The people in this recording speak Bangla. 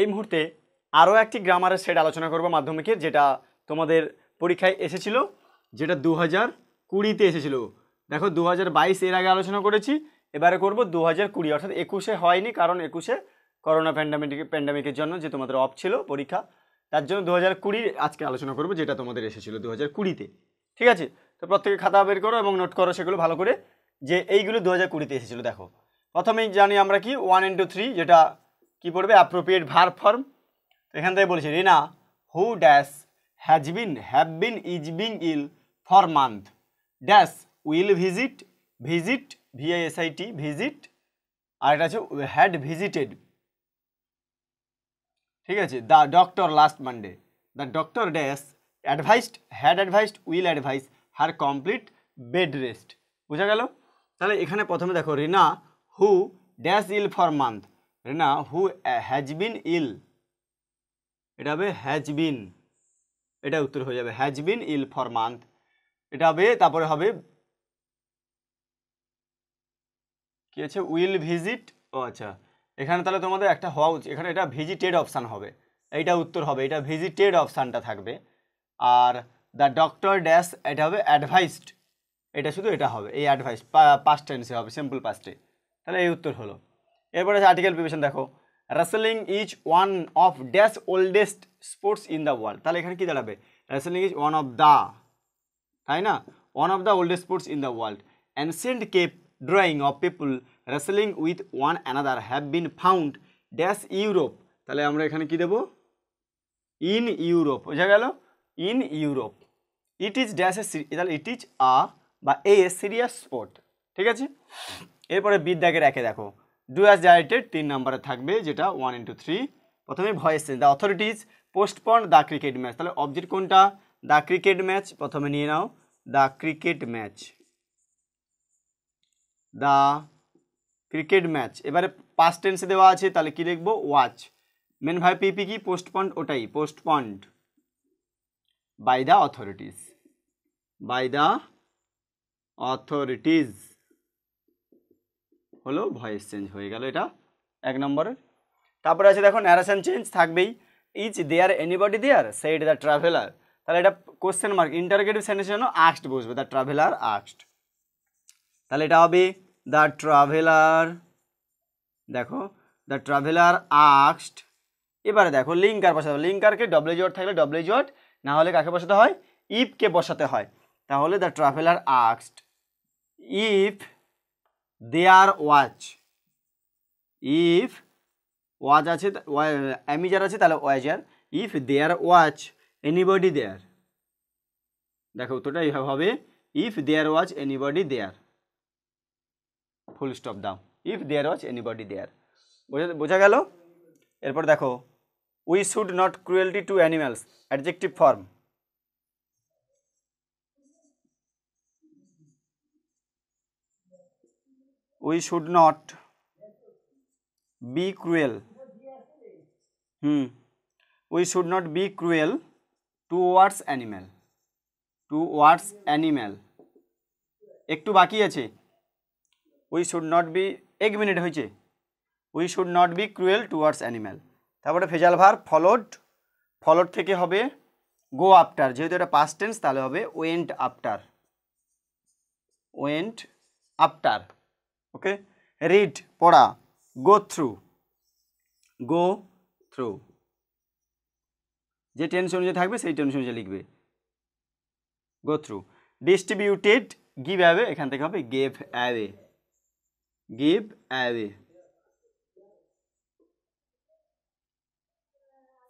এই মুহূর্তে আরও একটি গ্রামারের সেট আলোচনা করব মাধ্যমিকের যেটা তোমাদের পরীক্ষায় এসেছিল যেটা দু হাজার কুড়িতে এসেছিলো দেখো দু হাজার বাইশ এর আগে আলোচনা করেছি এবারে করব দু হাজার কুড়ি অর্থাৎ একুশে হয়নি কারণ একুশে করোনা প্যান্ডামিক প্যান্ডামিকের জন্য যে তোমাদের অফ ছিল পরীক্ষা তার জন্য দু হাজার কুড়ি আজকে আলোচনা করব যেটা তোমাদের এসেছিলো দু হাজার কুড়িতে ঠিক আছে তো প্রত্যেকে খাতা বের করো এবং নোট করো সেগুলো ভালো করে যে এইগুলো দু হাজার কুড়িতে এসেছিলো দেখো প্রথমেই জানি আমরা কি ওয়ান ইন্টু থ্রি যেটা কি পড়বে অ্যাপ্রোপ্রিয়েট ভার ফর্ম তো এখান থেকে বলেছে Rina who dash has been have been is being ill for month dash will visit visit V I S I T visit আর এটা আছে হ্যাড ভিজিটেড ঠিক আছে the doctor last Monday the doctor dash advised had advised will advise her complete bed rest বোঝা গেল তাহলে এখানে প্রথমে দেখো Rina who dash ill for month না হু হ্যাজ বিন ইল এটা হবে হ্যাজ বিন এটা উত্তর হয়ে যাবে has been ill for month এটা হবে তারপরে হবে কি আছে উইল ভিজিট ও আচ্ছা এখানে তাহলে তোমাদের একটা হওয়া উচিত এখানে এটা ভিজিটেড অপশান হবে এইটা উত্তর হবে এটা ভিজিটেড অপশানটা থাকবে আর দ্য ডক্টর ড্যাশ এটা হবে অ্যাডভাইসড এটা শুধু এটা হবে এই অ্যাডভাইস পাস্ট টেন্সে হবে সিম্পল পাস্টে তাহলে এই উত্তর হলো এরপরে আছে আর্টিকেল প্রিপারেশন দেখো wrestling is one of dash oldest sports in the world তাহলে এখানে কী দাঁড়াবে wrestling is one of the তাই না one of the oldest sports in the world ancient cave drawing of people wrestling with one another have been found dash Europe তাহলে আমরা এখানে কী দেবো ইন ইউরোপ বোঝা গেল in Europe it is dash a তাহলে ইট ইজ আ বা এ সিরিয়াস স্পোর্ট ঠিক আছে এরপরে বিদ্যাকে রেখে দেখো ডু অ্যাজ ডাইরেক্টেড তিন নম্বরে থাকবে যেটা ওয়ান ইন্টু থ্রি প্রথমে voice change the authorities postpone the cricket match তাহলে অবজেক্ট কোনটা দ্য ক্রিকেট ম্যাচ প্রথমে নিয়ে নাও the cricket match the cricket match এবারে পাস টেন্সে দেওয়া আছে তাহলে কি দেখবো ওয়াচ মেন ভাই পিপি কি পোস্টপন ওটাই postpone by the authorities by the authorities হলো ভয়েস চেঞ্জ হয়ে গেল এটা এক নম্বরের তারপরে আছে দেখো ন্যারেশন চেঞ্জ থাকবেই is there anybody there said the traveller তাহলে এটা কোশ্চেন মার্ক ইন্টারগেটিভ সেন্টেন্সের জন্য আস্ট বসবে দ্য ট্রাভেলার আস্ট তাহলে এটা হবে দ্য ট্রাভেলার দেখো দ্য ট্রাভেলার আস্ট এবারে দেখো লিঙ্কার বসাতে হবে লিঙ্কারকে ডব্লিউ জট থাকলে ডব্লিউ জট না হলে কাকে বসাতে হয় ইফকে বসাতে হয় তাহলে the traveller asked if there was if was আছে আমি যার আছে তাহলে ওয়াজ আর ইফ দেয়ার ওয়াজ এনিবডি দেয়ার দেখো উত্তরটা এইভাবে হবে if there was anybody there full stop দাও if there was anybody there বোঝা বোঝা গেল এরপর দেখো we should not cruelty to animals adjective form we should not be cruel hmm we should not be cruel towards animal towards animal একটু বাকি আছে উই শুড নট বি এক মিনিট হয়েছে we should not be cruel towards animal তারপরে ফেজাল ভার ফলোড ফলোড থেকে হবে গো আফটার যেহেতু এটা পাস্ট টেন্স তাহলে হবে went after went after okay read পড়া গো থ্রু গো থ্রু যে টেন্স অনুযায়ী থাকবে সেই টেন্স অনুযায়ী লিখবে go through distributed give away এখান থেকে হবে গেভ অ্যাওয়ে গিভ অ্যাওয়ে